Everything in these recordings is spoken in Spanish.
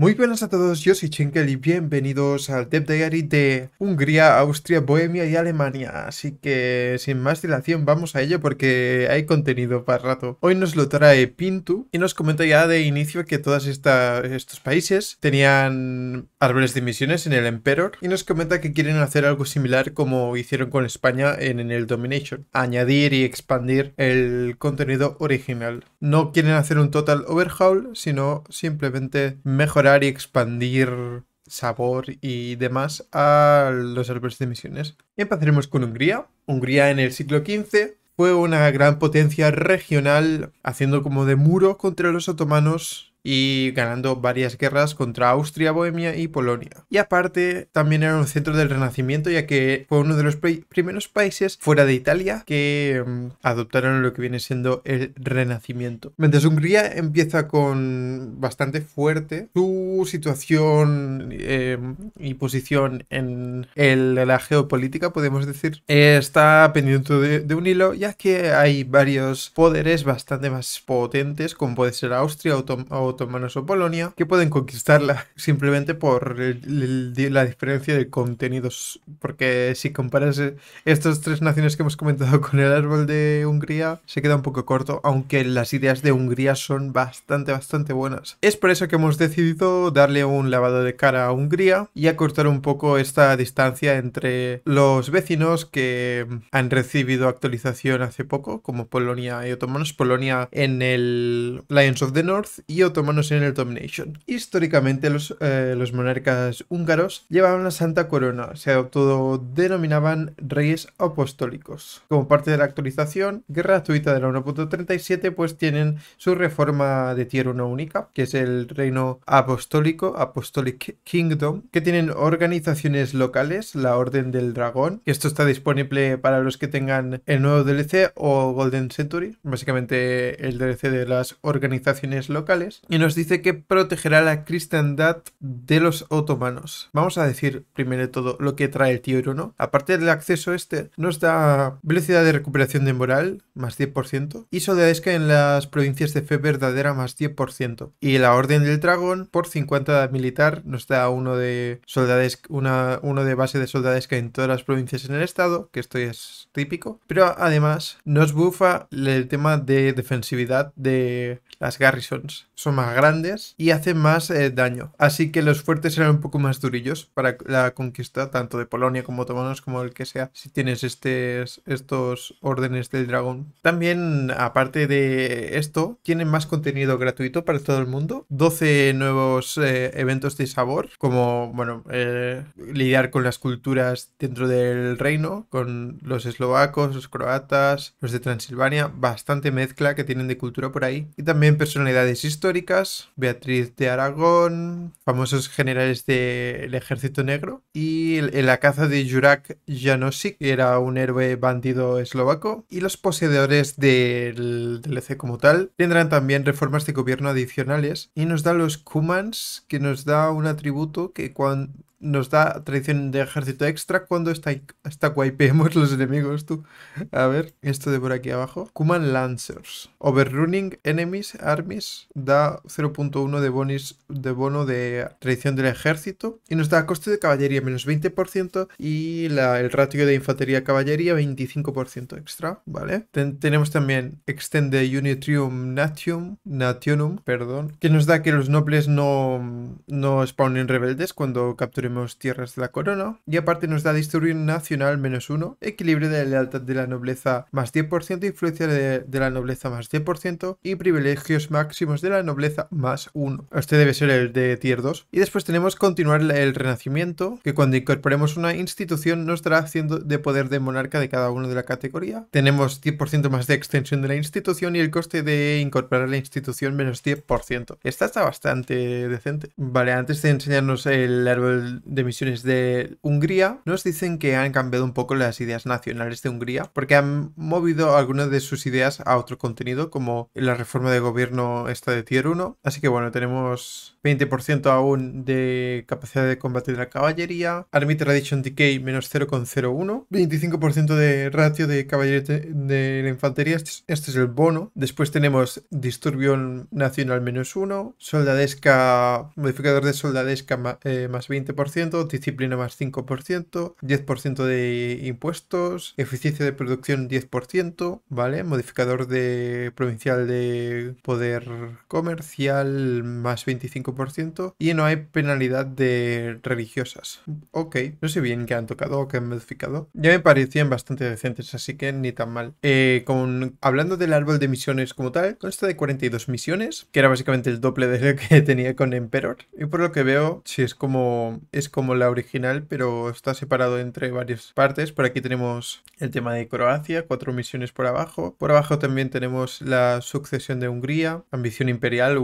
Muy buenas a todos, yo soy Chenkel y bienvenidos al Dev Diary de Hungría, Austria, Bohemia y Alemania. Así que sin más dilación vamos a ello porque hay contenido para rato. Hoy nos lo trae Pintu y nos comenta ya de inicio que todos estos países tenían árboles de misiones en el Emperor y nos comenta que quieren hacer algo similar como hicieron con España en, en el Domination. Añadir y expandir el contenido original. No quieren hacer un total overhaul, sino simplemente mejorar y expandir sabor y demás a los árboles de misiones. Empezaremos con Hungría. Hungría en el siglo XV fue una gran potencia regional haciendo como de muro contra los otomanos y ganando varias guerras contra Austria, Bohemia y Polonia. Y aparte, también era un centro del Renacimiento, ya que fue uno de los primeros países fuera de Italia que mm, adoptaron lo que viene siendo el Renacimiento. Mientras Hungría empieza con bastante fuerte su situación em, y posición en la geopolítica, podemos decir, está pendiente de, de un hilo, ya que hay varios poderes bastante más potentes, como puede ser Austria o otomanos o Polonia, que pueden conquistarla simplemente por la diferencia de contenidos. Porque si comparas eh, estas tres naciones que hemos comentado con el árbol de Hungría, se queda un poco corto, aunque las ideas de Hungría son bastante, bastante buenas. Es por eso que hemos decidido darle un lavado de cara a Hungría y acortar un poco esta distancia entre los vecinos que han recibido actualización hace poco, como Polonia y otomanos. Polonia en el Lions of the North y otomanos manos en el domination. Históricamente los, eh, los monarcas húngaros llevaban la Santa Corona, se denominaban reyes apostólicos. Como parte de la actualización gratuita de la 1.37 pues tienen su reforma de tierra una única, que es el reino apostólico, Apostolic Kingdom, que tienen organizaciones locales, la Orden del Dragón, esto está disponible para los que tengan el nuevo DLC o Golden Century, básicamente el DLC de las organizaciones locales, y nos dice que protegerá la cristiandad de los otomanos. Vamos a decir primero de todo lo que trae el tío ¿no? Aparte del acceso este, nos da velocidad de recuperación de moral, más 10%, y soldadesca en las provincias de fe verdadera, más 10%, y la Orden del Dragón por 50 militar, nos da uno de una, uno de base de soldadesca en todas las provincias en el estado, que esto es típico, pero además nos bufa el tema de defensividad de las garrisons son más grandes y hacen más eh, daño. Así que los fuertes serán un poco más durillos para la conquista, tanto de Polonia como otomanos, como el que sea, si tienes estos órdenes del dragón. También, aparte de esto, tienen más contenido gratuito para todo el mundo. 12 nuevos eh, eventos de sabor, como, bueno, eh, lidiar con las culturas dentro del reino, con los eslovacos, los croatas, los de Transilvania, bastante mezcla que tienen de cultura por ahí. Y también personalidades históricas, Beatriz de Aragón, famosos generales del Ejército Negro y en la caza de Jurak Janosic, que era un héroe bandido eslovaco, y los poseedores del DLC e como tal tendrán también reformas de gobierno adicionales y nos da los Kumans, que nos da un atributo que cuando nos da tradición de ejército extra cuando está, está los enemigos, tú. A ver, esto de por aquí abajo. Kuman Lancers. Overrunning enemies, armies. Da 0.1 de, bonus de bono de tradición del ejército. Y nos da coste de caballería menos 20% y la, el ratio de infantería-caballería 25% extra, ¿vale? tenemos también Extend Unitrium Natium, Nationum, perdón, que nos da que los nobles no, no spawnen rebeldes cuando capturen Tierras de la Corona. Y aparte nos da Disturbio Nacional menos 1, Equilibrio de la Lealtad de la Nobleza más 10%, Influencia de, la Nobleza más 10% y Privilegios Máximos de la Nobleza más 1. Este debe ser el de Tier 2. Y después tenemos Continuar el Renacimiento, que cuando incorporemos una institución nos dará haciendo de poder de monarca de cada uno de la categoría. Tenemos 10% más de extensión de la institución y el coste de incorporar la institución menos 10%. Esta está bastante decente. Vale, antes de enseñarnos el árbol de misiones de Hungría, nos dicen que han cambiado un poco las ideas nacionales de Hungría, porque han movido algunas de sus ideas a otro contenido, como la reforma de gobierno esta de Tier 1. Así que bueno, tenemos 20% aún de capacidad de combate de la caballería, Army Tradition Decay menos 0,01, 25% de ratio de caballería de la infantería, este, este es, el bono. Después tenemos Disturbio Nacional menos 1, Soldadesca, modificador de Soldadesca eh, más 20%, disciplina más 5%, 10% de impuestos, eficiencia de producción 10%, ¿vale? Modificador de provincial de poder comercial más 25% y no hay penalidad de religiosas. Ok, no sé bien qué han tocado o qué han modificado. Ya me parecían bastante decentes, así que ni tan mal. Eh, con, hablando del árbol de misiones como tal, consta de 42 misiones, que era básicamente el doble de lo que tenía con Emperor. Y por lo que veo, si es como es como la original, pero está separado entre varias partes. Por aquí tenemos el tema de Croacia, cuatro misiones por abajo. Por abajo también tenemos la sucesión de Hungría, ambición imperial,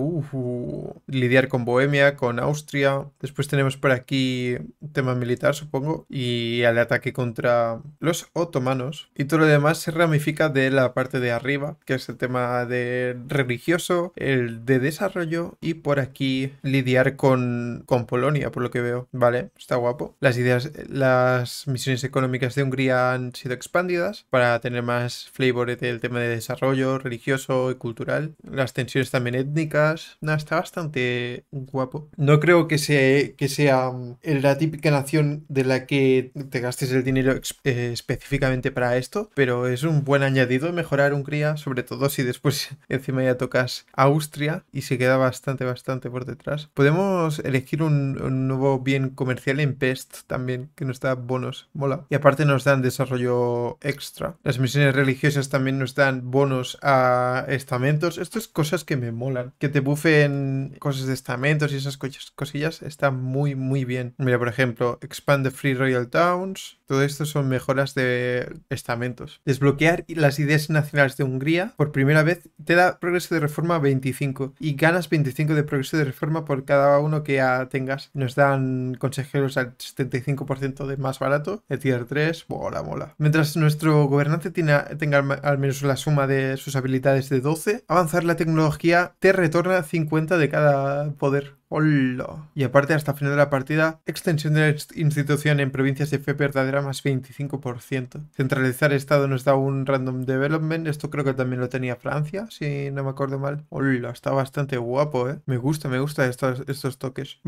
lidiar con Bohemia, con Austria. Después tenemos por aquí tema militar, supongo, y el ataque contra los otomanos. Y todo lo demás se ramifica de la parte de arriba, que es el tema de religioso, el de desarrollo y por aquí lidiar con, con Polonia, por lo que veo. Vale, está guapo. Las ideas, las misiones económicas de Hungría han sido expandidas para tener más flavor del tema de desarrollo religioso y cultural. Las tensiones también étnicas. Nada, está bastante guapo. No creo que sea, que sea mm, la típica nación de la que te gastes el dinero eh, específicamente para esto, pero es un buen añadido mejorar Hungría, sobre todo si después encima ya tocas Austria y se queda bastante, bastante por detrás. Podemos elegir un, un nuevo bien comercial en Pest también, que nos da bonos. Mola. Y aparte nos dan desarrollo extra. Las misiones religiosas también nos dan bonos a estamentos. Esto es cosas que me molan. Que te bufen cosas de estamentos y esas cosillas. Está muy, muy bien. Mira, por ejemplo, expand the free royal towns. Todo esto son mejoras de estamentos. Desbloquear las ideas nacionales de Hungría por primera vez te da progreso de reforma 25 y ganas 25 de progreso de reforma por cada uno que ya tengas. Nos dan consejeros al 75% de más barato. El tier 3, mola, mola. Mientras nuestro gobernante tenga al menos la suma de sus habilidades de 12, avanzar la tecnología te retorna 50 de cada poder. Hola. Y aparte, hasta final de la partida, extensión de la institución en provincias de fe verdadera más 25%. Centralizar estado nos da un random development. Esto creo que también lo tenía Francia, si no me acuerdo mal. Hola, está bastante guapo, ¿eh? Me gusta, me gusta estos, estos toques.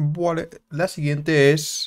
la siguiente es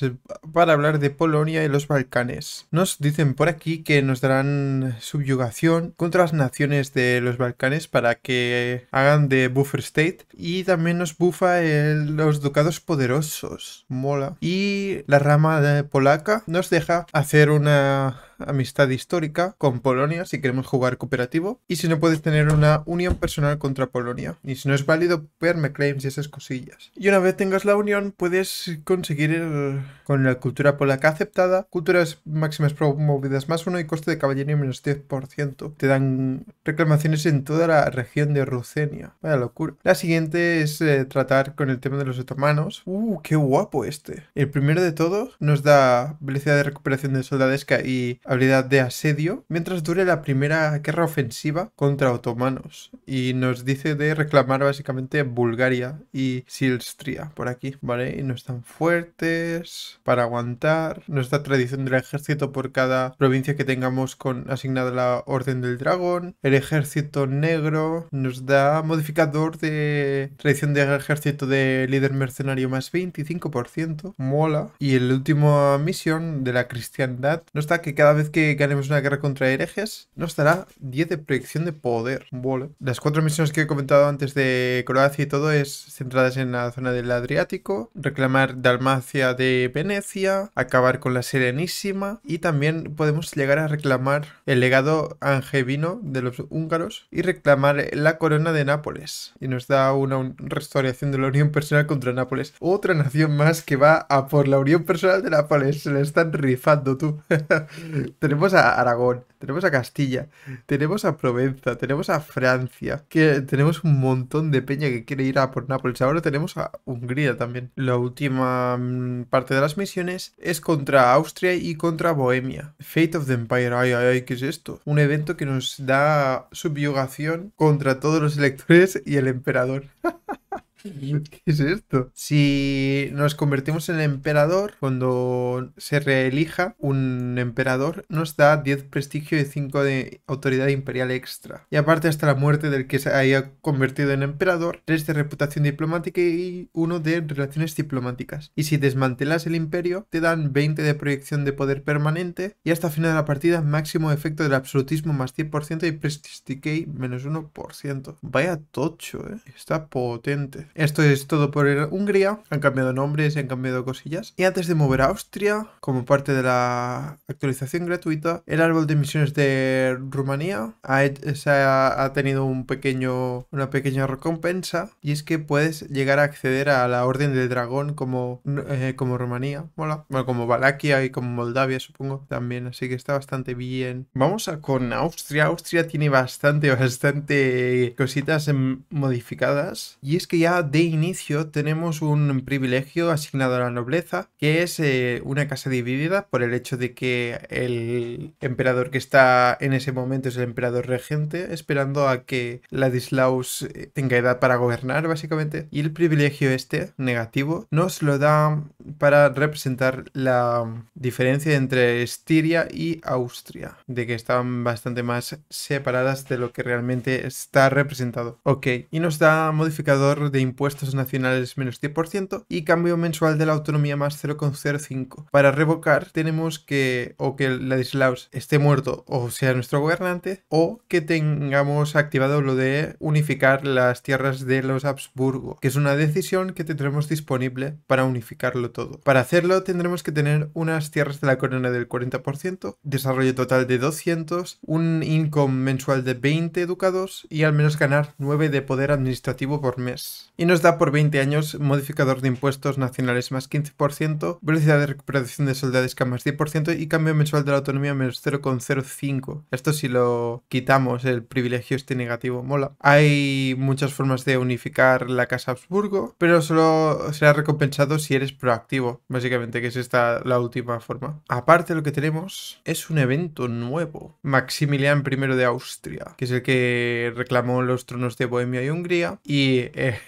para hablar de Polonia y los Balcanes. Nos dicen por aquí que nos darán subyugación contra las naciones de los Balcanes para que hagan de buffer state y también nos bufa el los ducados poderosos. Mola. Y la rama polaca nos deja hacer una amistad histórica con Polonia si queremos jugar cooperativo y si no puedes tener una unión personal contra Polonia y si no es válido permeclaims claims y esas cosillas. Y una vez tengas la unión puedes conseguir el, con la cultura polaca aceptada culturas máximas promovidas más uno y coste de caballería menos 10%. Te dan reclamaciones en toda la región de Rucenia. Vaya locura. La siguiente es eh, tratar con el tema de los otomanos. ¡Uh, qué guapo este! El primero de todos... nos da velocidad de recuperación de soldadesca y habilidad de asedio, mientras dure la primera guerra ofensiva contra otomanos. Y nos dice de reclamar básicamente Bulgaria y Silstria por aquí, ¿vale? Y no están fuertes para aguantar. Nos da tradición del ejército por cada provincia que tengamos con asignada la Orden del Dragón. El ejército negro nos da modificador de tradición del ejército de líder mercenario más 25%. Mola. Y el último misión de la cristiandad nos da que cada vez vez que ganemos una guerra contra herejes, nos dará 10 de proyección de poder. Las cuatro misiones que he comentado antes de Croacia y todo es centradas en la zona del Adriático, reclamar Dalmacia de Venecia, acabar con la Serenísima y también podemos llegar a reclamar el legado angevino de los húngaros y reclamar la corona de Nápoles. Y nos da una restauración de la Unión Personal contra Nápoles. Otra nación más que va a por la Unión Personal de Nápoles. Se la están rifando tú. tenemos a Aragón, tenemos a Castilla, tenemos a Provenza, tenemos a Francia, que tenemos un montón de peña que quiere ir a por Nápoles. Ahora tenemos a Hungría también. La última mm, parte de las misiones es contra Austria y contra Bohemia. Fate of the Empire, ay, ay, ay, ¿qué es esto? Un evento que nos da subyugación contra todos los electores y el emperador. ¿Qué es esto? Si nos convertimos en emperador, cuando se reelija un emperador, nos da 10 prestigio y 5 de autoridad imperial extra. Y aparte, hasta la muerte del que se haya convertido en emperador, 3 de reputación diplomática y 1 de relaciones diplomáticas. Y si desmantelas el imperio, te dan 20 de proyección de poder permanente y hasta final de la partida, máximo efecto del absolutismo más 10% y prestige menos 1%. Vaya tocho, ¿eh? Está potente. Esto es todo por Hungría. Han cambiado nombres, han cambiado cosillas. Y antes de mover a Austria, como parte de la actualización gratuita, el árbol de misiones de Rumanía ha, tenido un pequeño, una pequeña recompensa. Y es que puedes llegar a acceder a la Orden del Dragón como, eh, como Rumanía. Bueno, como Valaquia y como Moldavia, supongo. También, así que está bastante bien. Vamos con Austria. Austria tiene bastante, bastante cositas mm, modificadas. Y es que ya de inicio tenemos un privilegio asignado a la nobleza, que es eh, una casa dividida por el hecho de que el emperador que está en ese momento es el emperador regente, esperando a que Ladislaus eh, tenga edad para gobernar, básicamente. Y el privilegio este, negativo, nos lo da para representar la diferencia entre Estiria y Austria, de que están bastante más separadas de lo que realmente está representado. Ok, y nos da modificador de impuestos nacionales menos 10% y cambio mensual de la autonomía más 0,05. Para revocar tenemos que o que Ladislaus esté muerto o sea nuestro gobernante o que tengamos activado lo de unificar las tierras de los Habsburgo, que es una decisión que tendremos disponible para unificarlo todo. Para hacerlo tendremos que tener unas tierras de la corona del 40%, desarrollo total de 200, un income mensual de 20 ducados y al menos ganar 9 de poder administrativo por mes y nos da por 20 años modificador de impuestos nacionales más 15%, velocidad de recuperación de soldadesca más 10% y cambio mensual de la autonomía menos 0,05. Esto si lo quitamos, el privilegio este negativo mola. Hay muchas formas de unificar la casa Habsburgo, pero solo será recompensado si eres proactivo, básicamente, que es esta la última forma. Aparte lo que tenemos es un evento nuevo. Maximilian I de Austria, que es el que reclamó los tronos de Bohemia y Hungría y... Eh,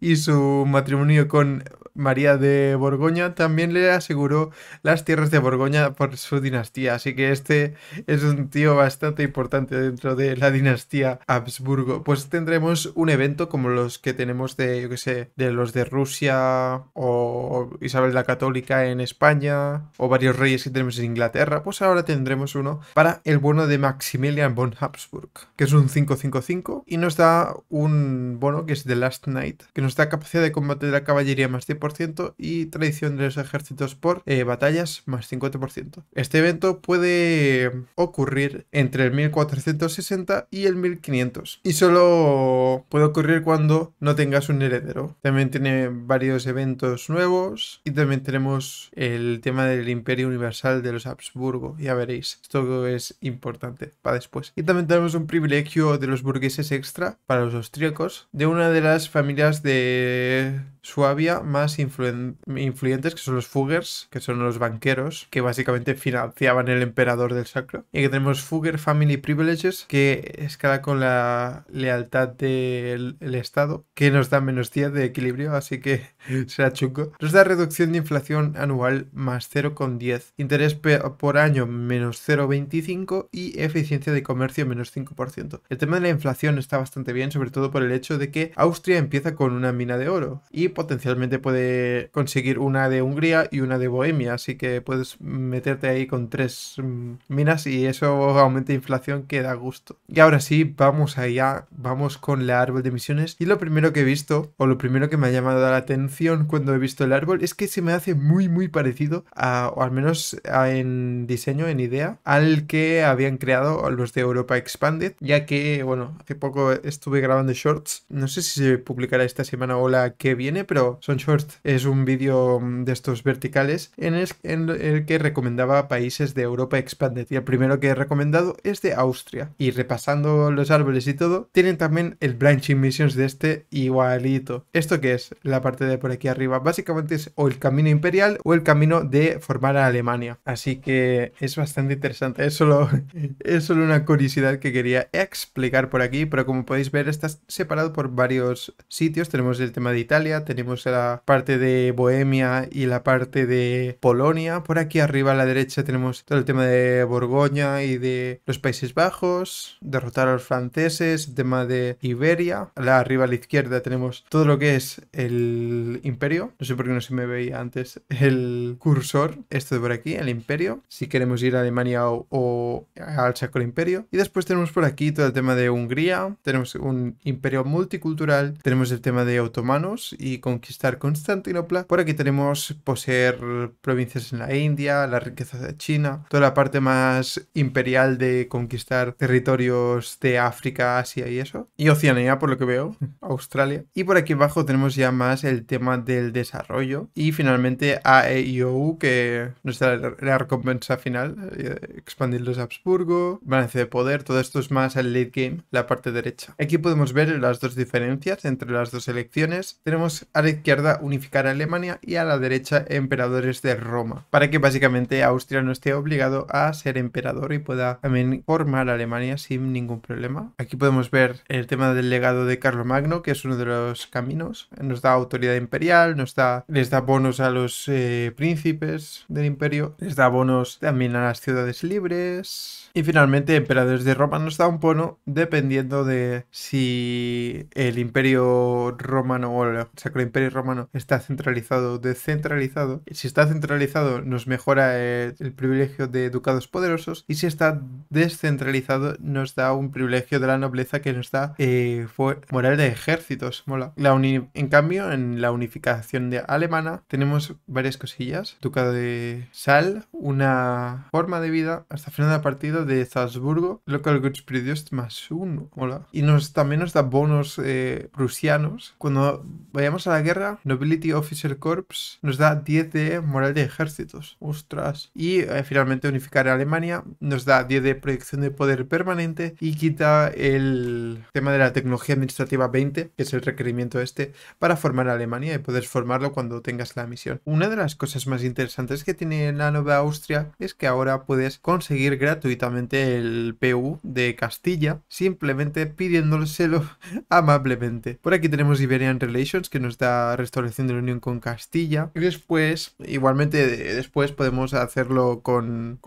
y su matrimonio con María de Borgoña también le aseguró las tierras de Borgoña por su dinastía, así que este es un tío bastante importante dentro de la dinastía Habsburgo. Pues tendremos un evento como los que tenemos de, yo que sé, de los de Rusia o Isabel la Católica en España o varios reyes que tenemos en Inglaterra, pues ahora tendremos uno para el bono de Maximilian von Habsburg, que es un 555 y nos da un bono que es The Last Night que nos da capacidad de combate de la caballería más 10% y tradición de los ejércitos por eh, batallas más 50%. Este evento puede ocurrir entre el 1460 y el 1500 y solo puede ocurrir cuando no tengas un heredero. También tiene varios eventos nuevos y también tenemos el tema del imperio universal de los Habsburgo, ya veréis, esto es importante para después. Y también tenemos un privilegio de los burgueses extra para los austríacos de una de las familias de Suabia más influyentes, que son los Fuggers, que son los banqueros, que básicamente financiaban el emperador del sacro. Y que tenemos Fugger Family Privileges, que escala con la lealtad del Estado, que nos da menos 10 de equilibrio, así que será chungo. Nos da reducción de inflación anual más 0,10, interés por año menos 0,25 y eficiencia de comercio menos 5%. El tema de la inflación está bastante bien, sobre todo por el hecho de que Austria empieza con una mina de oro y potencialmente puede conseguir una de Hungría y una de Bohemia, así que puedes meterte ahí con tres mm, minas y eso aumenta inflación que da gusto. Y ahora sí, vamos allá, vamos con la árbol de misiones y lo primero que he visto o lo primero que me ha llamado la atención cuando he visto el árbol es que se me hace muy muy parecido a, o al menos en diseño, en idea, al que habían creado los de Europa Expanded, ya que bueno, hace poco estuve grabando shorts, no sé si se publicó esta semana o la que viene, pero Son Short es un vídeo mm, de estos verticales en el, que recomendaba países de Europa Expanded. Y el primero que he recomendado es de Austria. Y repasando los árboles y todo, tienen también el Branching Missions de este igualito. ¿Esto que es? La parte de por aquí arriba. Básicamente es o el camino imperial o el camino de formar a Alemania. Así que es bastante interesante. Es solo, es solo una curiosidad que quería explicar por aquí, pero como podéis ver, está separado por varios sitios. Tenemos el tema de Italia, tenemos la parte de Bohemia y la parte de Polonia. Por aquí arriba a la derecha tenemos todo el tema de Borgoña y de los Países Bajos, derrotar a los franceses, el tema de Iberia. arriba a la izquierda tenemos todo lo que es el imperio. No sé por qué no se me veía antes el cursor, esto de por aquí, el imperio. Si queremos ir a Alemania o, o al Sacro Imperio. Y después tenemos por aquí todo el tema de Hungría, tenemos un imperio multicultural, tenemos el tema de otomanos y conquistar Constantinopla. Por aquí tenemos poseer provincias en la India, la riqueza de China, toda la parte más imperial de conquistar territorios de África, Asia y eso. Y Oceanía, por lo que veo, Australia. Y por aquí abajo tenemos ya más el tema del desarrollo. Y finalmente AEIOU, que nuestra la recompensa final, eh, expandir los Habsburgo, balance de poder, todo esto es más el late game, la parte derecha. Aquí podemos ver las dos diferencias entre las dos elecciones, tenemos a la izquierda unificar a Alemania y a la derecha emperadores de Roma, para que básicamente Austria no esté obligado a ser emperador y pueda también formar Alemania sin ningún problema. Aquí podemos ver el tema del legado de Carlomagno, que es uno de los caminos. Nos da autoridad imperial, nos da, les da bonos a los eh, príncipes del imperio, les da bonos también a las ciudades libres. Y finalmente, emperadores de Roma nos da un bono dependiendo de si el imperio Romano o el Sacro Imperio Romano está centralizado, o descentralizado. Si está centralizado nos mejora el, privilegio de ducados poderosos y si está descentralizado nos da un privilegio de la nobleza que nos da eh, moral de ejércitos. Mola. La en cambio, en la unificación de alemana tenemos varias cosillas. Ducado de Sal, una forma de vida hasta final de partido de Salzburgo, local goods produced más uno. Mola. Y nos, también nos da bonos eh, cuando vayamos a la guerra, Nobility Officer Corps nos da 10 de moral de ejércitos. Ostras. Y eh, finalmente unificar a Alemania nos da 10 de proyección de poder permanente y quita el tema de la tecnología administrativa 20, que es el requerimiento este, para formar a Alemania y puedes formarlo cuando tengas la misión. Una de las cosas más interesantes que tiene la Nueva Austria es que ahora puedes conseguir gratuitamente el PU de Castilla simplemente pidiéndoselo amablemente. Por aquí tenemos Iberian Relations, que nos da restauración de la unión con Castilla. Y después, igualmente, después podemos hacerlo con,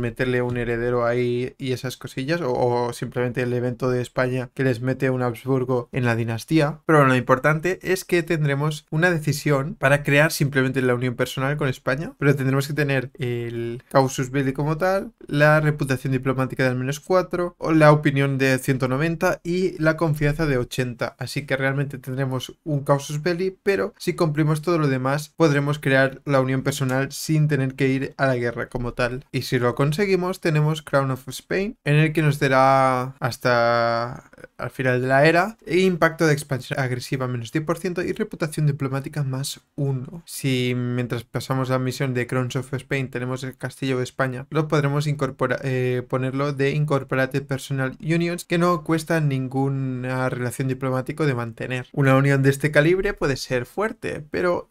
meterle un heredero ahí y esas cosillas, o, o, simplemente el evento de España que les mete un Habsburgo en la dinastía. Pero lo importante es que tendremos una decisión para crear simplemente la unión personal con España, pero tendremos que tener el causus belli como tal, la reputación diplomática de al menos 4, la opinión de 190 y la confianza de 80. Así que realmente tendremos un causus belli, pero si cumplimos todo lo demás podremos crear la unión personal sin tener que ir a la guerra como tal. Y si lo conseguimos tenemos Crown of Spain, en el que nos dará hasta al final de la era, e impacto de expansión agresiva menos 10% y reputación diplomática más 1. Si mientras pasamos la misión de Crowns of Spain tenemos el Castillo de España, lo podremos incorporar, eh, ponerlo de Incorporate Personal Unions, que no cuesta ninguna relación diplomática de mantener una unión de este calibre puede ser fuerte, pero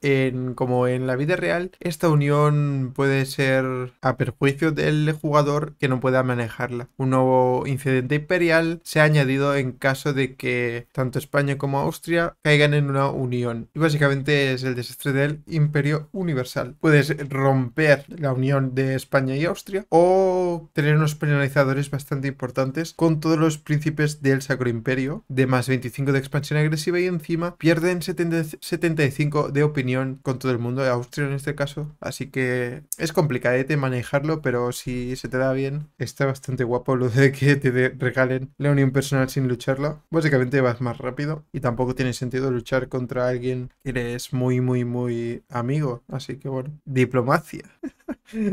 como en la vida real, esta unión puede ser a perjuicio del jugador que no pueda manejarla. Un nuevo incidente imperial se ha añadido en caso de que tanto España como Austria caigan en una unión. Y básicamente es el desastre del imperio universal. Puedes romper la unión de España y Austria o tener unos penalizadores bastante importantes con todos los príncipes del Sacro Imperio de más 25 de expansión agresiva si y encima pierden 75 de opinión con todo el mundo, de Austria en este caso. Así que es complicadete manejarlo, pero si se te da bien, está bastante guapo lo de que te regalen la unión personal sin lucharlo Básicamente vas más rápido y tampoco tiene sentido luchar contra alguien que eres muy, muy, muy amigo. Así que bueno, diplomacia.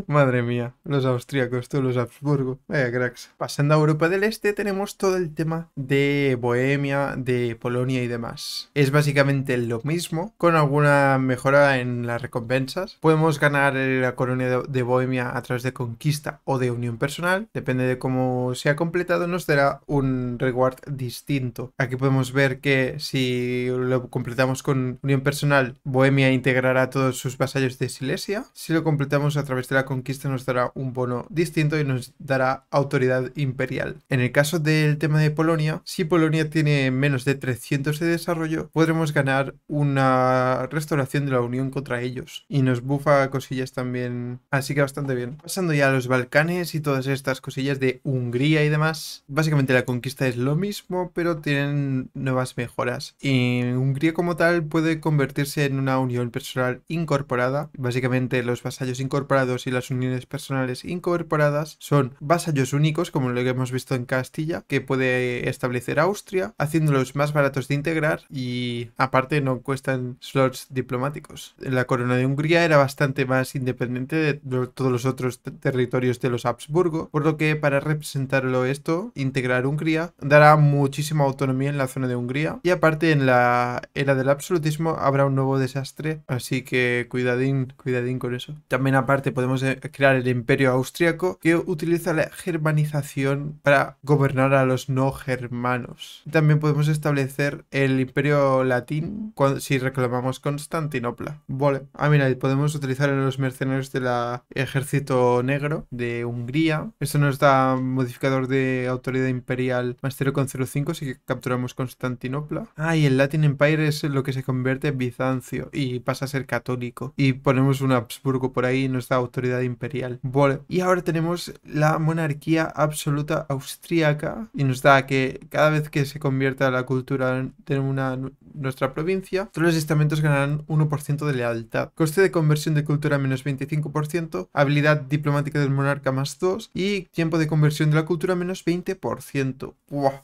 Madre mía, los austríacos, todos los Habsburgo, vaya cracks. Pasando a Europa del Este tenemos todo el tema de Bohemia, de Polonia y demás. Es básicamente lo mismo, con alguna mejora en las recompensas. Podemos ganar la colonia de Bohemia a través de conquista o de unión personal, depende de cómo sea completado, nos dará un reward distinto. Aquí podemos ver que si lo completamos con unión personal, Bohemia integrará a todos sus vasallos de Silesia. Si lo completamos a través de la conquista nos dará un bono distinto y nos dará autoridad imperial. En el caso del tema de Polonia, si Polonia tiene menos de 300 de desarrollo, podremos ganar una restauración de la unión contra ellos. Y nos bufa cosillas también, así que bastante bien. Pasando ya a los Balcanes y todas estas cosillas de Hungría y demás, básicamente la conquista es lo mismo, pero tienen nuevas mejoras. Y Hungría como tal puede convertirse en una unión personal incorporada. Básicamente los vasallos incorporados y las uniones personales incorporadas son vasallos únicos, como lo que hemos visto en Castilla, que puede establecer Austria, haciéndolos más baratos de integrar y aparte no cuestan slots diplomáticos. La corona de Hungría era bastante más independiente de todos los otros territorios de los Habsburgo, por lo que para representarlo esto, integrar Hungría dará muchísima autonomía en la zona de Hungría y aparte en la era del absolutismo habrá un nuevo desastre, así que cuidadín, cuidadín con eso. También aparte podemos eh, crear el imperio austriaco que utiliza la germanización para gobernar a los no germanos. También podemos establecer el imperio latín si reclamamos Constantinopla. Vale. Ah, mira, podemos utilizar a los mercenarios del ejército negro de Hungría. Esto nos da modificador de autoridad imperial más 0,05 si capturamos Constantinopla. Ah, y el Latin Empire es lo que se convierte en Bizancio y pasa a ser católico. Y ponemos un Habsburgo por ahí y nos autoridad imperial. Bueno, y ahora tenemos la monarquía absoluta austríaca y nos da que cada vez que se convierta la cultura de una, nuestra provincia, todos los estamentos ganarán 1% de lealtad. Coste de conversión de cultura menos 25%, habilidad diplomática del monarca más 2 y tiempo de conversión de la cultura menos 20%.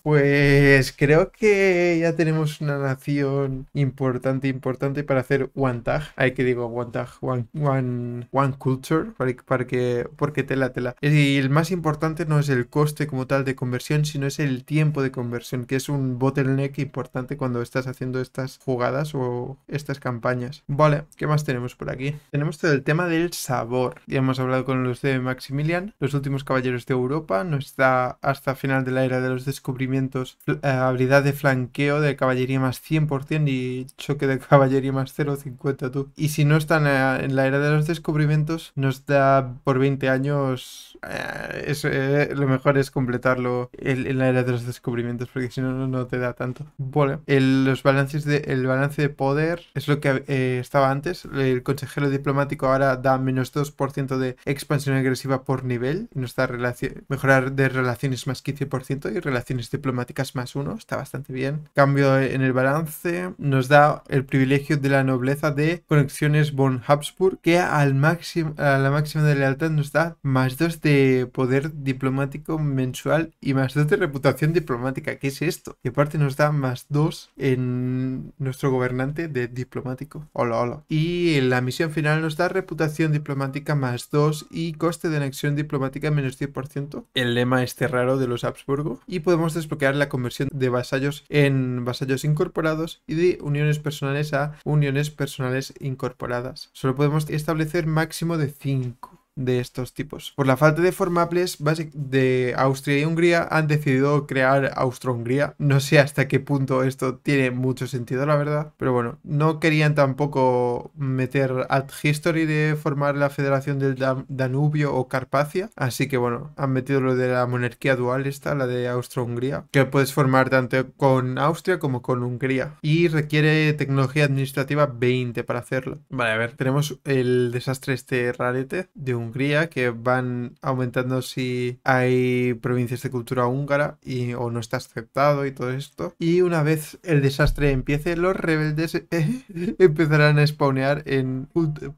pues creo que ya tenemos una nación importante, importante para hacer one tag. Hay que digo one tag, one, one, one para, que, porque tela, tela. Y el más importante no es el coste como tal de conversión, sino es el tiempo de conversión, que es un bottleneck importante cuando estás haciendo estas jugadas o estas campañas. Vale, ¿qué más tenemos por aquí? Tenemos todo el tema del sabor. Ya hemos hablado con los de Maximilian, los últimos caballeros de Europa, no está hasta final de la era de los descubrimientos, eh, habilidad de flanqueo de caballería más 100% y choque de caballería más 0,50 Y si no están eh, en la era de los descubrimientos, nos da por 20 años. Eh, eh, lo mejor es completarlo en, la era de los descubrimientos, porque si no, no, te da tanto. Bueno, el, los balances de, el balance de poder es lo que eh, estaba antes. El consejero diplomático ahora da menos 2% de expansión agresiva por nivel. Y nos da mejorar de relaciones más 15% y relaciones diplomáticas más 1. Está bastante bien. Cambio en el balance. Nos da el privilegio de la nobleza de conexiones von Habsburg, que al máximo, la máxima de lealtad nos da más 2 de poder diplomático mensual y más 2 de reputación diplomática. ¿Qué es esto? Y aparte nos da más 2 en nuestro gobernante de diplomático. Hola, hola. Y la misión final nos da reputación diplomática más 2 y coste de anexión diplomática menos 10%. El lema este raro de los Habsburgo. Y podemos desbloquear la conversión de vasallos en vasallos incorporados y de uniones personales a uniones personales incorporadas. Solo podemos establecer máximo de afinco. de estos tipos. Por la falta de formables de Austria y Hungría han decidido crear Austro-Hungría. No sé hasta qué punto esto tiene mucho sentido, la verdad. Pero bueno, no querían tampoco meter ad history de formar la Federación del Danubio o Carpacia. Así que bueno, han metido lo de la monarquía dual esta, la de Austro-Hungría, que puedes formar tanto con Austria como con Hungría. Y requiere tecnología administrativa 20 para hacerlo. Vale, a ver, tenemos el desastre este rarete de un Hungría, que van aumentando si hay provincias de cultura húngara y, o no está aceptado y todo esto. Y una vez el desastre empiece, los rebeldes empezarán a spawnear en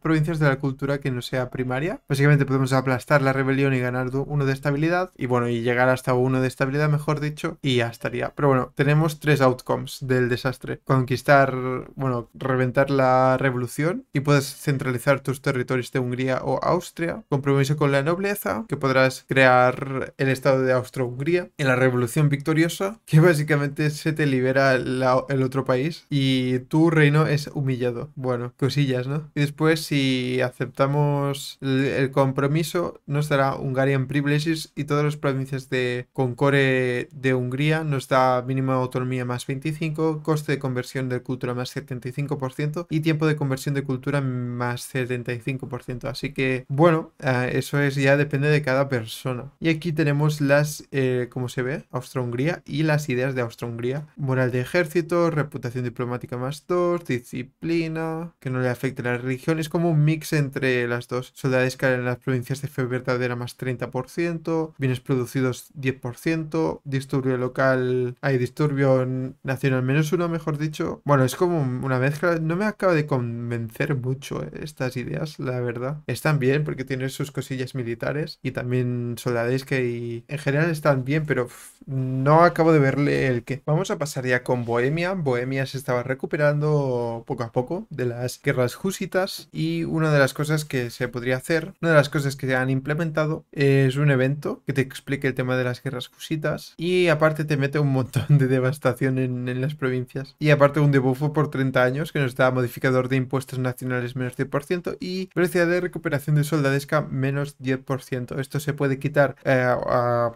provincias de la cultura que no sea primaria. Básicamente podemos aplastar la rebelión y ganar uno de estabilidad. Y bueno, y llegar hasta uno de estabilidad, mejor dicho, y ya estaría. Pero bueno, tenemos tres outcomes del desastre. Conquistar, bueno, reventar la revolución y puedes centralizar tus territorios de Hungría o Austria compromiso con la nobleza, que podrás crear el estado de Austro-Hungría, en la revolución victoriosa, que básicamente se te libera el otro país y tu reino es humillado. Bueno, cosillas, ¿no? Y después, si aceptamos el, compromiso, nos dará Hungarian Privileges y todas las provincias de Concore de Hungría nos da mínima autonomía más 25, coste de conversión de cultura más 75% y tiempo de conversión de cultura más 75%. Así que, bueno, Ah, eso es ya depende de cada persona. Y aquí tenemos las, eh, como se ve, Austro-Hungría y las ideas de Austro-Hungría. Moral de ejército, reputación diplomática más dos, disciplina, que no le afecte la religión. Es como un mix entre las dos. Soldades que en las provincias de fe verdadera más 30%, bienes producidos 10%, disturbio local, hay disturbio nacional menos uno, mejor dicho. Bueno, es como una mezcla. No me acaba de convencer mucho eh, estas ideas, la verdad. Están bien porque tienen sus cosillas militares y también soldades que en general están bien, pero no acabo de verle el que. Vamos a pasar ya con Bohemia. Bohemia se estaba recuperando poco a poco de las guerras husitas y una de las cosas que se podría hacer, una de las cosas que se han implementado es un evento que te explique el tema de las guerras husitas y aparte te mete un montón de devastación en, las provincias y aparte un debuffo por 30 años que nos da modificador de impuestos nacionales menos 100% y velocidad de recuperación de soldades menos 10%. Esto se puede quitar eh,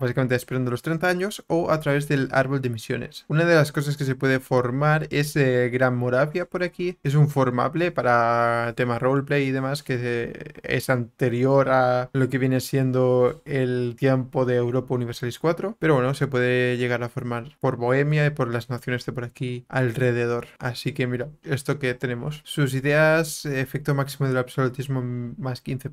básicamente esperando los 30 años o a través del árbol de misiones. Una de las cosas que se puede formar es eh, Gran Moravia por aquí. Es un formable para temas roleplay y demás que eh, es anterior a lo que viene siendo el tiempo de Europa Universalis 4. Pero bueno, se puede llegar a formar por Bohemia y por las naciones de por aquí alrededor. Así que mira, esto que tenemos. Sus ideas, efecto máximo del absolutismo más 15%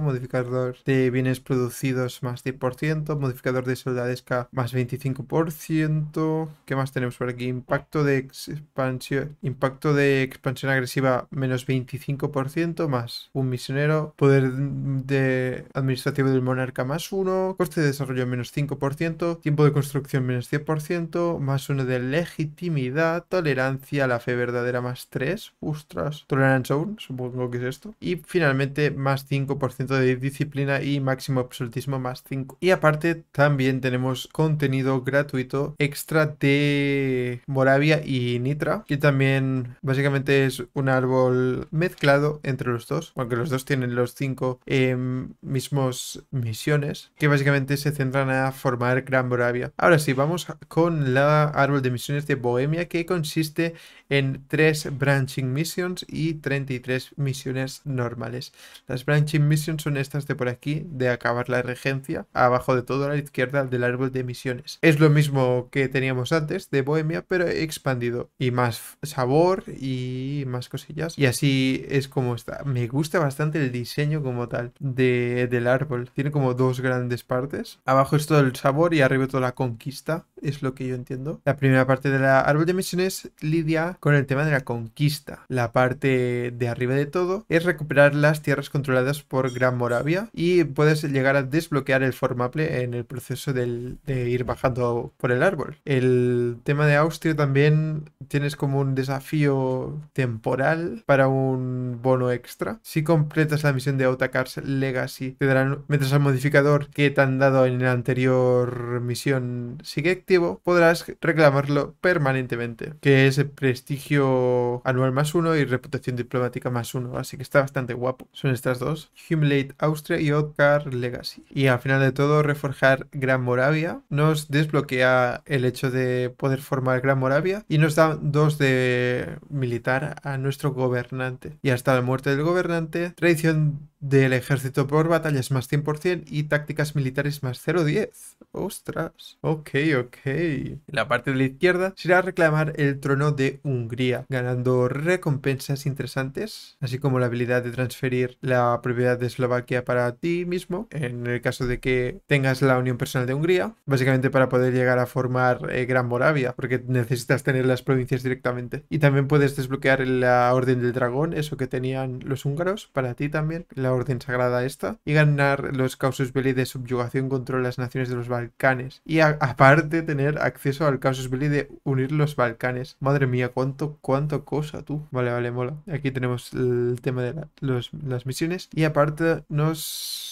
modificador de bienes producidos más 10%, modificador de soldadesca más 25%. ¿Qué más tenemos por aquí? Impacto de expansión, impacto de expansión agresiva menos 25%, más un misionero, poder de administrativo del monarca más 1, coste de desarrollo menos 5%, tiempo de construcción menos 10%, más uno de legitimidad, tolerancia a la fe verdadera más 3, ostras, tolerancia aún, supongo que es esto, y finalmente más 5, de disciplina y máximo absolutismo más 5. Y aparte también tenemos contenido gratuito extra de Moravia y Nitra, que también básicamente es un árbol mezclado entre los dos, aunque los dos tienen los 5 em, mismos misiones, que básicamente se centran a formar Gran Moravia. Ahora sí, vamos con la árbol de misiones de Bohemia, que consiste en 3 branching missions y 33 misiones normales. Las branching missions son estas de por aquí, de acabar la regencia, abajo de todo a la izquierda del árbol de misiones. Es lo mismo que teníamos antes de Bohemia, pero expandido y más sabor y más cosillas. Y así es como está. Me gusta bastante el diseño como tal de, del árbol. Tiene como dos grandes partes. Abajo es todo el sabor y arriba toda la conquista, es lo que yo entiendo. La primera parte del árbol de misiones lidia con el tema de la conquista. La parte de arriba de todo es recuperar las tierras controladas por Gran Moravia y puedes llegar a desbloquear el formable en el proceso de ir bajando por el árbol. El tema de Austria también tienes como un desafío temporal para un bono extra. Si completas la misión de Autocars Legacy, te darán, mientras al modificador que te han dado en la anterior misión sigue activo, podrás reclamarlo permanentemente, que es prestigio anual más uno y reputación diplomática más uno, así que está bastante guapo. Son estas dos Humilate Austria y Odkar Legacy. Y al final de todo, reforjar Gran Moravia nos desbloquea el hecho de poder formar Gran Moravia y nos da dos de militar a nuestro gobernante. Y hasta la muerte del gobernante, traición del ejército por batallas más 100% y tácticas militares más 0.10. ¡Ostras! Ok, ok. la parte de la izquierda será reclamar el trono de Hungría, ganando recompensas interesantes, así como la habilidad de transferir la propiedad de Eslovaquia para ti mismo, en el caso de que tengas la unión personal de Hungría, básicamente para poder llegar a formar eh, Gran Moravia, porque necesitas tener las provincias directamente. Y también puedes desbloquear la Orden del Dragón, eso que tenían los húngaros, para ti también. La orden sagrada esta y ganar los causus belli de subyugación contra las naciones de los Balcanes. Y aparte tener acceso al causus belli de unir los Balcanes. Madre mía, cuánto, cuánto cosa tú. Vale, vale, mola. Aquí tenemos el tema de las misiones. Y aparte nos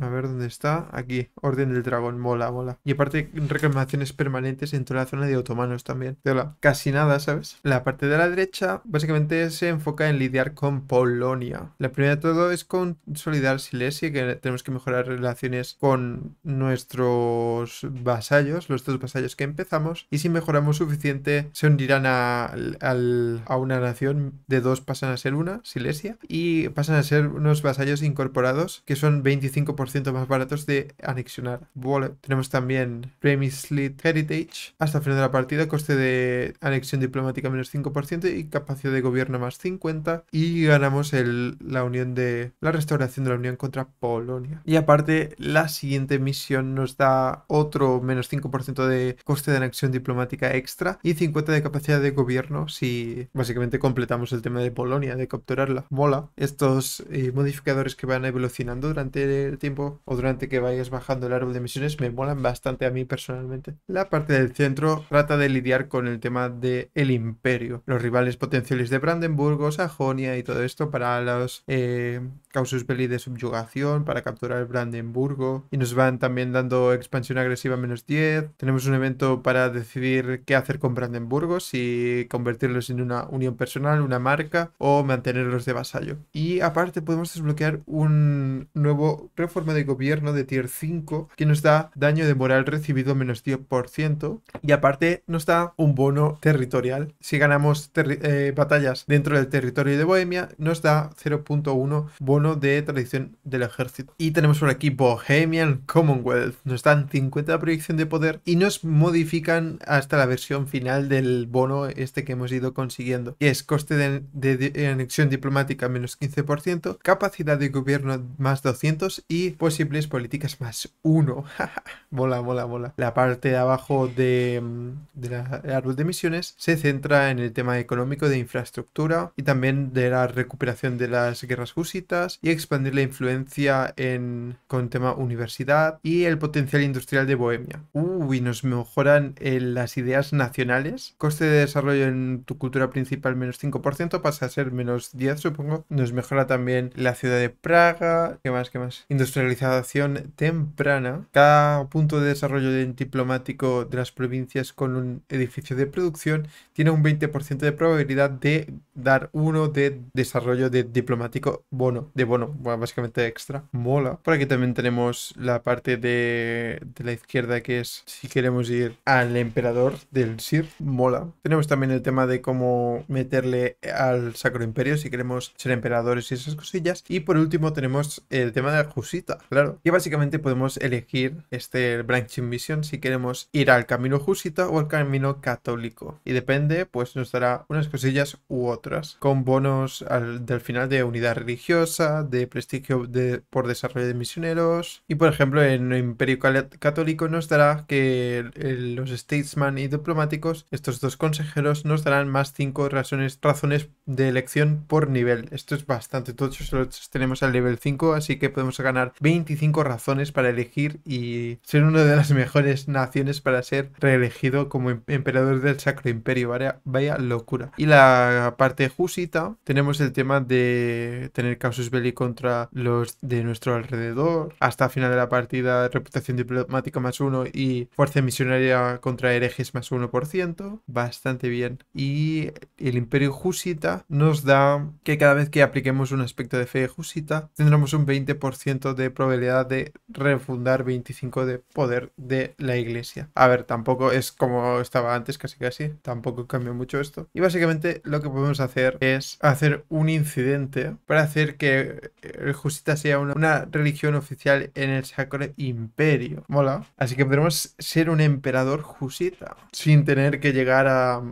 a ver dónde está. Aquí, Orden del Dragón, mola, mola. Y aparte, reclamaciones permanentes en toda la zona de otomanos también. casi nada, ¿sabes? La parte de la derecha básicamente se enfoca en lidiar con Polonia. La primera de todo es consolidar Silesia, que tenemos que mejorar relaciones con nuestros vasallos, los dos vasallos que empezamos. Y si mejoramos suficiente, se unirán a, a una nación de dos, pasan a ser una, Silesia. Y pasan a ser unos vasallos incorporados, que son 25% más baratos de anexionar. Tenemos también Remy Slit Heritage. Hasta el final de la partida, coste de anexión diplomática menos 5% y capacidad de gobierno más 50. Y ganamos el, la unión de la restauración de la unión contra Polonia. Y aparte, la siguiente misión nos da otro menos 5% de coste de anexión diplomática extra y 50 de capacidad de gobierno si básicamente completamos el tema de Polonia, de capturarla. Mola estos eh, modificadores que van evolucionando durante el tiempo o durante que vayas bajando el árbol de misiones me molan bastante a mí personalmente. La parte del centro trata de lidiar con el tema del el imperio, los rivales potenciales de Brandenburgo, Sajonia y todo esto para los eh, causus belli de subyugación para capturar Brandenburgo. Y nos van también dando expansión agresiva menos 10. Tenemos un evento para decidir qué hacer con Brandenburgo, si convertirlos en una unión personal, una marca o mantenerlos de vasallo. Y aparte podemos desbloquear un nuevo reforzamiento de gobierno de tier 5 que nos da daño de moral recibido menos 10% y aparte nos da un bono territorial. Si ganamos eh, batallas dentro del territorio de Bohemia, nos da 0.1 bono de tradición del ejército. Y tenemos por aquí Bohemian Commonwealth. Nos dan 50 proyección de poder y nos modifican hasta la versión final del bono este que hemos ido consiguiendo, que es coste de, de anexión diplomática menos 15%, capacidad de gobierno más 200 y posibles políticas más uno. mola, mola, mola. La parte de abajo de, mm, la, de misiones, se centra en el tema económico de infraestructura y también de la recuperación de las guerras husitas y expandir la influencia en, con tema universidad y el potencial industrial de Bohemia. Uy, nos mejoran en eh, las ideas nacionales. Coste de desarrollo en tu cultura principal menos 5%, pasa a ser menos 10 supongo. Nos mejora también la ciudad de Praga. ¿Qué más? ¿Qué más? Realización temprana, cada punto de desarrollo diplomático de las provincias con un edificio de producción tiene un 20% de probabilidad de dar uno de desarrollo de diplomático bono, de bono, básicamente extra. Mola. Por aquí también tenemos la parte de, de la izquierda que es si queremos ir al emperador del Sir, mola. Tenemos también el tema de cómo meterle al Sacro Imperio si queremos ser emperadores y esas cosillas. Y por último tenemos el tema de la claro. Y básicamente podemos elegir este branching mission si queremos ir al camino jusita o al camino católico. Y depende, pues nos dará unas cosillas u otras, con bonos al, del final de unidad religiosa, de prestigio de, por desarrollo de misioneros. Y por ejemplo, en el Imperio Católico nos dará que los statesman y diplomáticos, estos dos consejeros, nos darán más 5 razones, razones de elección por nivel. Esto es bastante tocho, solo tenemos al nivel 5, así que podemos ganar 25 razones para elegir y ser una de las mejores naciones para ser reelegido como em-, emperador del Sacro Imperio. Vaya, locura. Y la parte jusita, tenemos el tema de tener casus belli contra los de nuestro alrededor, hasta final de la partida reputación diplomática más uno y fuerza misionaria contra herejes más 1%, bastante bien. Y el imperio jusita nos da que cada vez que apliquemos un aspecto de fe jusita, tendremos un 20% de probabilidad de refundar 25 de poder de la iglesia. A ver, tampoco es como estaba antes, casi casi. Tampoco cambió mucho esto. Y básicamente lo que podemos hacer es hacer un incidente para hacer que el eh, Jusita sea una, religión oficial en el Sacro Imperio. Mola. Así que podremos ser un emperador Jusita sin tener que llegar a,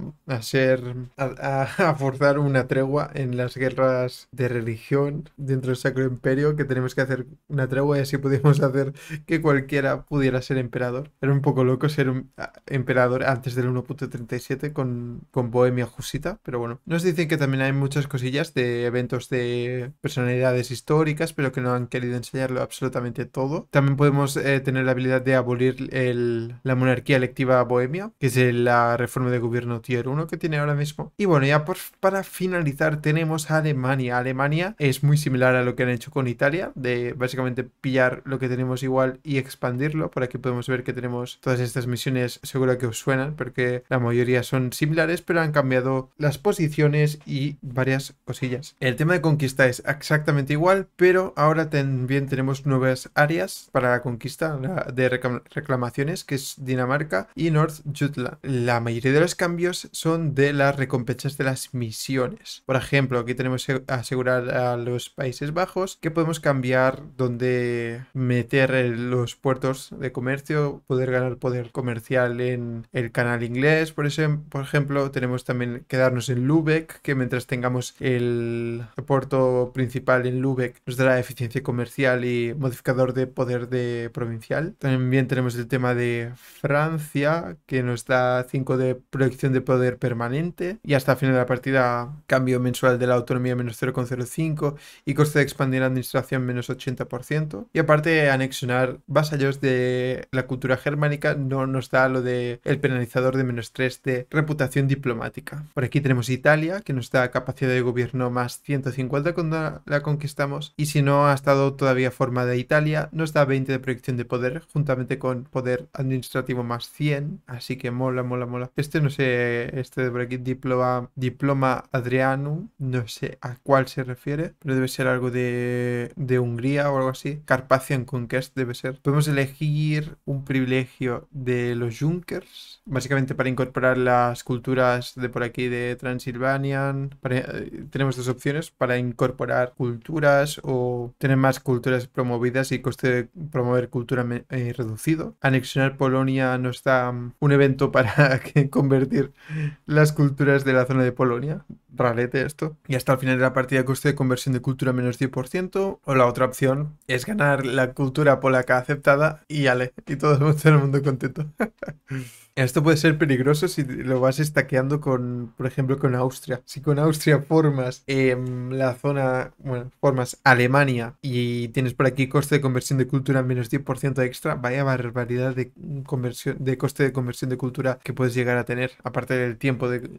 ser. A, forzar una tregua en las guerras de religión dentro del Sacro Imperio que tenemos que hacer una atrevo a pudimos hacer que cualquiera pudiera ser emperador. Era un poco loco ser un emperador antes del 1.37 con, con Bohemia Jusita, pero bueno. Nos dicen que también hay muchas cosillas de eventos de personalidades históricas, pero que no han querido enseñarlo absolutamente todo. También podemos eh, tener la habilidad de abolir el, la monarquía electiva bohemia, que es la reforma de gobierno tier 1 que tiene ahora mismo. Y bueno, ya por, para finalizar tenemos a Alemania. Alemania es muy similar a lo que han hecho con Italia, de básicamente pillar lo que tenemos igual y expandirlo. Por aquí podemos ver que tenemos todas estas misiones, seguro que os suenan, porque la mayoría son similares, pero han cambiado las posiciones y varias cosillas. El tema de conquista es exactamente igual, pero ahora también tenemos nuevas áreas para la conquista de reclamaciones, que es Dinamarca y North Jutland. La mayoría de los cambios son de las recompensas de las misiones. Por ejemplo, aquí tenemos asegurar a los Países Bajos que podemos cambiar donde de meter los puertos de comercio, poder ganar poder comercial en el canal inglés, por, ejemplo, por ejemplo tenemos también quedarnos en Lübeck, que mientras tengamos el puerto principal en Lübeck nos dará eficiencia comercial y modificador de poder de provincial. También tenemos el tema de Francia, que nos da 5 de proyección de poder permanente y hasta final de la partida cambio mensual de la autonomía menos 0,05 y coste de expandir la administración menos 80%. Y aparte, anexionar vasallos de la cultura germánica no nos da lo de el penalizador de menos 3 de reputación diplomática. Por aquí tenemos Italia, que nos da capacidad de gobierno más 150 cuando la conquistamos. Y si no ha estado todavía forma de Italia, nos da 20 de proyección de poder, juntamente con poder administrativo más 100. Así que mola, mola, mola. Este no sé, este de por aquí, diploma, diploma Adrianum, no sé a cuál se refiere, pero debe ser algo de, de Hungría o algo así. Carpathian Conquest debe ser. Podemos elegir un privilegio de los Junkers, básicamente para incorporar las culturas de por aquí de Transilvania eh, tenemos dos opciones, para incorporar culturas o tener más culturas promovidas y coste de promover cultura eh, reducido. Anexionar Polonia no está mm, un evento para convertir las culturas de la zona de Polonia. Ralete esto. Y hasta el final de la partida coste de conversión de cultura menos 10%. O la otra opción es ganar la cultura polaca aceptada y ale, y todo el mundo contento. Esto puede ser peligroso si lo vas estaqueando con, por ejemplo, con Austria. Si con Austria formas em, la zona, bueno, formas Alemania y tienes por aquí coste de conversión de cultura menos 10% extra, vaya barbaridad de conversión, de coste de conversión de cultura que puedes llegar a tener, aparte del tiempo de,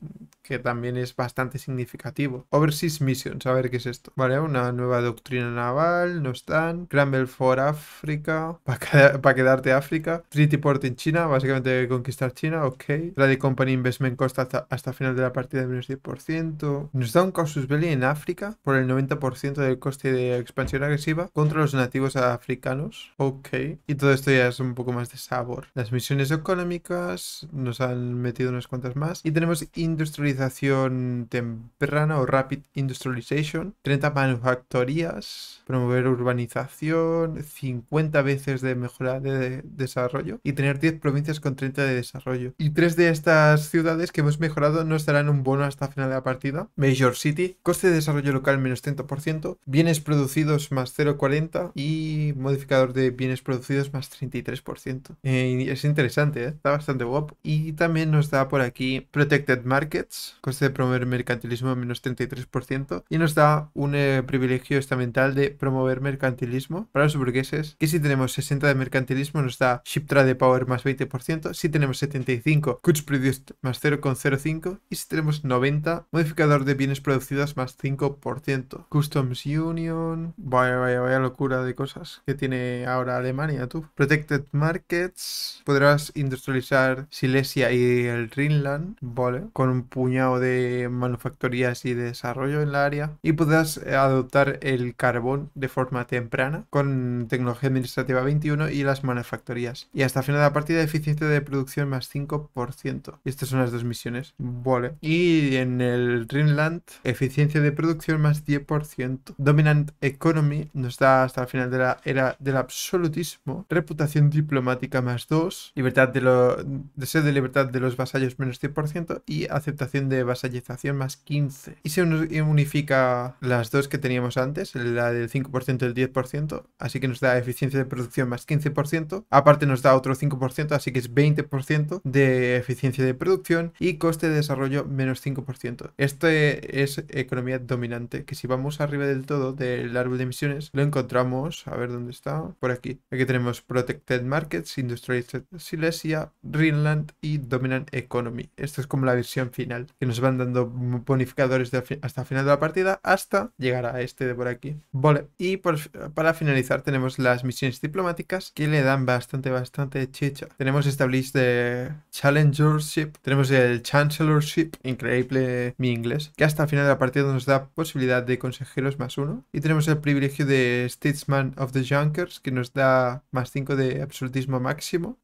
que también es bastante significativo. Overseas Missions, a ver qué es esto. Vale, una nueva doctrina naval, no están. Cramble for Africa, para quedarte África, Treaty Port en China, básicamente conquistar China, ok. Trade Company Investment Cost hasta, final de la partida de menos 10%. Nos da un causus Belli en África por el 90% del coste de expansión agresiva contra los nativos africanos, ok. Y todo esto ya es un poco más de sabor. Las misiones económicas nos han metido unas cuantas más. Y tenemos industrialización temprana o Rapid Industrialization, 30 manufactorías, promover urbanización 50 veces de mejora de, desarrollo y tener 10 provincias con 30 de desarrollo. Y tres de estas ciudades que hemos mejorado nos darán un bono hasta final de la partida. Major City, coste de desarrollo local menos 30%, bienes producidos más 0,40 y modificador de bienes producidos más 33%. Eh, es interesante, ¿eh? está bastante guapo. Y también nos da por aquí Protected Markets, coste de promover mercantilismo menos 33% y nos da un eh, privilegio estamental de promover mercantilismo para los burgueses, que si tenemos 60 de mercantilismo nos da ship trade power más 20%, si tenemos 75 goods produced más 0,05 y si tenemos 90 modificador de bienes producidos más 5%. Customs Union, vaya, vaya, vaya locura de cosas que tiene ahora Alemania, tú. Protected Markets, podrás industrializar Silesia y el Rhineland, vale, con un puñado de manufacturías y de desarrollo en la área y podrás adoptar el carbón de forma temprana con tecnología administrativa 21 y las manufactorías. Y hasta final de la partida eficiencia de producción más 5%. Y estas son las dos misiones. Vale. Y en el Rhineland eficiencia de producción más 10%. Dominant Economy nos da hasta el final de la era del absolutismo. Reputación diplomática más 2. Libertad de lo, deseo de libertad de los vasallos menos 10% y aceptación de vasallización más 15. Y se unifica las dos que teníamos antes, la del 5% y el 10% así que nos da eficiencia de producción más 15%, aparte nos da otro 5%, así que es 20% de eficiencia de producción y coste de desarrollo menos 5%. Esto es economía dominante, que si vamos arriba del todo del árbol de emisiones, lo encontramos, a ver dónde está, por aquí. Aquí tenemos Protected Markets, industrial Silesia, Greenland y Dominant Economy. Esto es como la versión final, que nos van dando bonificadores hasta final de la partida hasta llegar a este de por aquí. Vale, y por, para para finalizar tenemos las misiones diplomáticas que le dan bastante, bastante chicha. Tenemos established de Challengership, tenemos el Chancellorship, increíble mi inglés, que hasta el final de la partida nos da posibilidad de consejeros más uno. Y tenemos el privilegio de Statesman of the Junkers, que nos da más 5 de absolutismo máximo.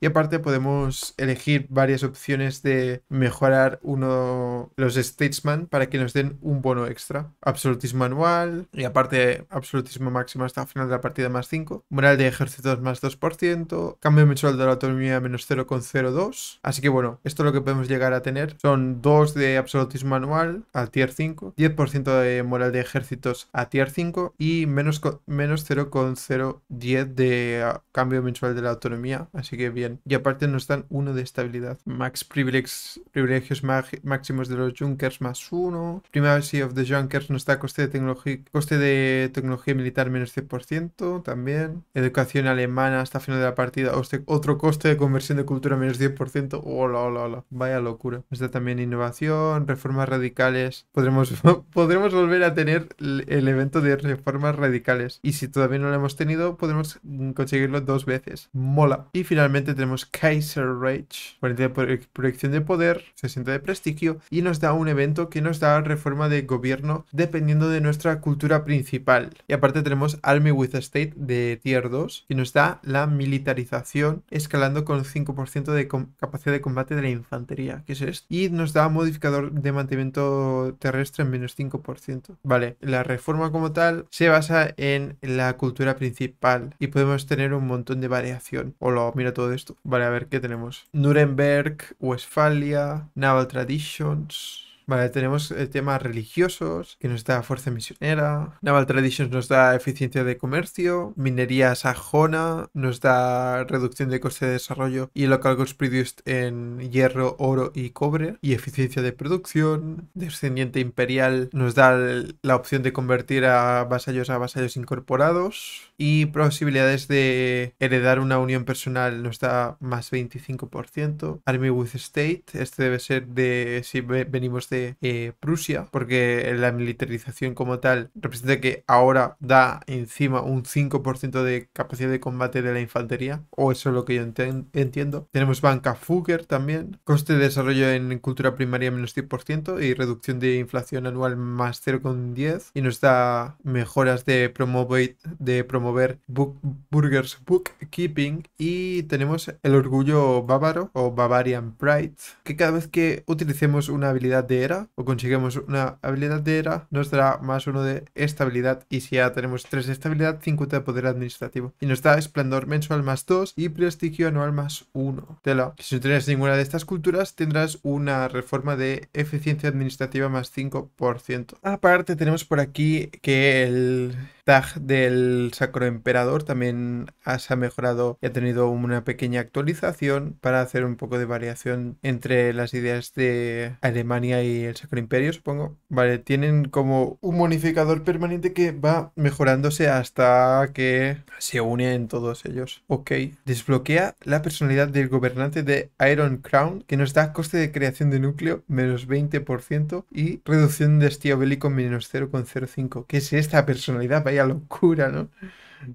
Y aparte podemos elegir varias opciones de mejorar uno los Statesman para que nos den un bono extra. Absolutismo anual y aparte absolutismo máximo hasta el final de la partida más 5, moral de ejércitos más 2%, cambio mensual de la autonomía menos 0,02. Así que bueno, esto es lo que podemos llegar a tener. Son 2 de absolutismo anual al tier 5, 10% de moral de ejércitos a tier 5 y menos, menos 0,010 de ah, cambio mensual de la autonomía. Así que bien. Y aparte nos dan 1 de estabilidad. Max privilegios, máximos de los Junkers más 1. Primacy of the Junkers nos da coste de, coste de tecnología militar menos 100%, también. Educación alemana hasta final de la partida. otro coste de conversión de cultura menos 10%. Hola, hola, hola. Vaya locura. da también innovación, reformas radicales. Podremos, podremos volver a tener el evento de reformas radicales. Y si todavía no lo hemos tenido, podemos conseguirlo dos veces. Mola. Y finalmente tenemos Kaiser Rage. por eh, proyección de poder, 60 de prestigio. Y nos da un evento que nos da reforma de gobierno dependiendo de nuestra cultura principal. Y aparte tenemos Army with State de tier 2 y nos da la militarización escalando con 5% de capacidad de combate de la infantería, que es esto. Y nos da modificador de mantenimiento terrestre en menos 5%. Vale, la reforma como tal se basa en la cultura principal y podemos tener un montón de variación. Hola, mira todo esto. Vale, a ver qué tenemos. Nuremberg, Westfalia, Naval Traditions... Vale, tenemos temas religiosos, que nos da fuerza misionera. Naval Traditions nos da eficiencia de comercio. Minería sajona nos da reducción de coste de desarrollo y local goods produced en hierro, oro y cobre. Y eficiencia de producción. Descendiente imperial nos da la opción de convertir a vasallos a vasallos incorporados y posibilidades de heredar una unión personal nos da más 25%. Army with State, este debe ser de si venimos de eh, Prusia, porque la militarización como tal representa que ahora da encima un 5% de capacidad de combate de la infantería, o eso es lo que yo entiendo. Tenemos banca Fugger también, coste de desarrollo en cultura primaria menos 10% y reducción de inflación anual más 0,10 y nos da mejoras de promover de promo ver Book Burgers Bookkeeping y tenemos el orgullo bávaro o Bavarian Pride, que cada vez que utilicemos una habilidad de era o consigamos una habilidad de era, nos dará más uno de estabilidad y si ya tenemos tres de estabilidad, 50 de poder administrativo. Y nos da esplendor mensual más 2 y prestigio anual más uno. Tela, si no tienes ninguna de estas culturas, tendrás una reforma de eficiencia administrativa más 5%. Aparte tenemos por aquí que el tag del Sacro Emperador también se ha mejorado y ha tenido una pequeña actualización para hacer un poco de variación entre las ideas de Alemania y el Sacro Imperio, supongo. Vale, tienen como un modificador permanente que va mejorándose hasta que se unen todos ellos. Ok, desbloquea la personalidad del gobernante de Iron Crown que nos da coste de creación de núcleo menos 20% y reducción de estío bélico menos 0,05. ¿Qué es esta personalidad? meia é loucura, ¿no?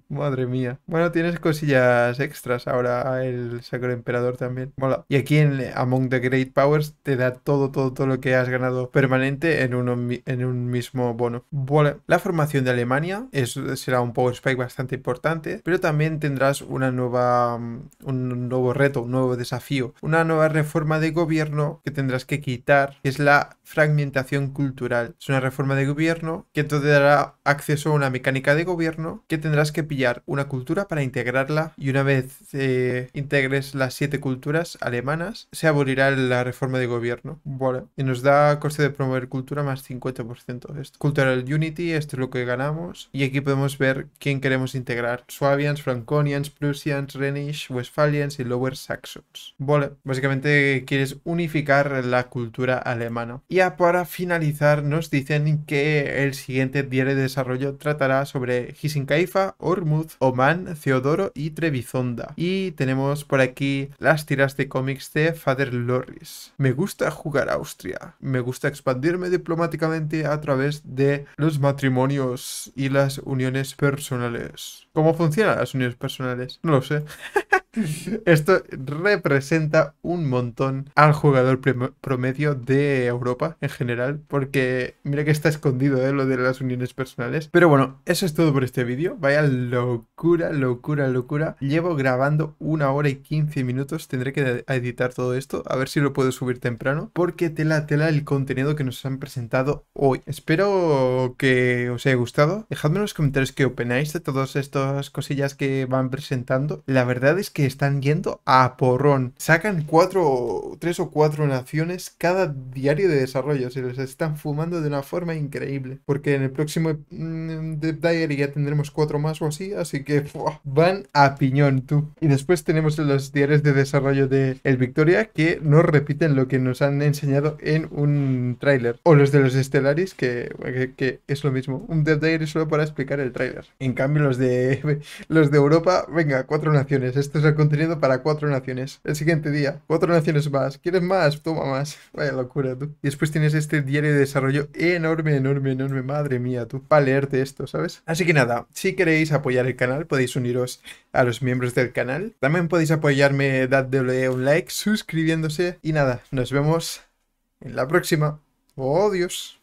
Madre mía. Bueno, tienes cosillas extras ahora el Sacro Emperador también. Y aquí en Among the Great Powers te da todo, todo, todo lo que has ganado permanente en, en un mismo bono. Bueno, la formación de Alemania será un power spike bastante importante, pero también tendrás una nueva, mm, un nuevo reto, un nuevo desafío, una nueva reforma de gobierno que tendrás que quitar, que es la fragmentación cultural. Es una reforma de gobierno que te dará acceso a una mecánica de gobierno que tendrás que que pillar una cultura para integrarla y una vez eh, integres las siete culturas alemanas, se abolirá la reforma de gobierno. Vale. Y nos da coste de promover cultura más 50% esto. Cultural Unity, esto es lo que ganamos. Y aquí podemos ver quién queremos integrar. Swabians, Franconians, Prussians, Rhenish, Westphalians y Lower Saxons. Vale. Básicamente quieres unificar la cultura alemana. Y para finalizar nos dicen que el siguiente diario de desarrollo tratará sobre Hissinkaifa o Ormuz, Oman, Teodoro y Trebizonda. Y tenemos por aquí las tiras de cómics de Father Loris. Me gusta jugar a Austria. Me gusta expandirme diplomáticamente a través de los matrimonios y las uniones personales. ¿Cómo funcionan las uniones personales? No lo sé. Esto representa un montón al jugador promedio de Europa en general, porque mira que está escondido ¿eh? lo de las uniones personales. Pero bueno, eso es todo por este vídeo. Vaya locura, locura, locura. Llevo grabando una hora y 15 minutos. Tendré que editar todo esto, a ver si lo puedo subir temprano, porque tela, tela el contenido que nos han presentado hoy. Espero que os haya gustado. Dejadme en los comentarios qué opináis de todas estas cosillas que van presentando. La verdad es que que están yendo a porrón. Sacan cuatro, tres o cuatro naciones cada diario de desarrollo. Se les están fumando de una forma increíble. Porque en el próximo mm, de Diary ya tendremos cuatro más o así. Así que van a piñón, tú. Y después tenemos los diarios de desarrollo de El Victoria que no repiten lo que nos han enseñado en un tráiler. O los de los Estelaris que, que, es lo mismo. Un Dev Diary solo para explicar el tráiler. En cambio los de, los de Europa, venga, cuatro naciones. es el contenido para cuatro naciones. El siguiente día, cuatro naciones más. ¿Quieres más? Toma más. Vaya locura, tú. Y después tienes este diario de desarrollo enorme, enorme, enorme. Madre mía, tú. Para leerte esto, ¿sabes? Así que nada, si queréis apoyar el canal, podéis uniros a los miembros del canal. También podéis apoyarme dándole un like, suscribiéndose. Y nada, nos vemos en la próxima. Oh, Dios.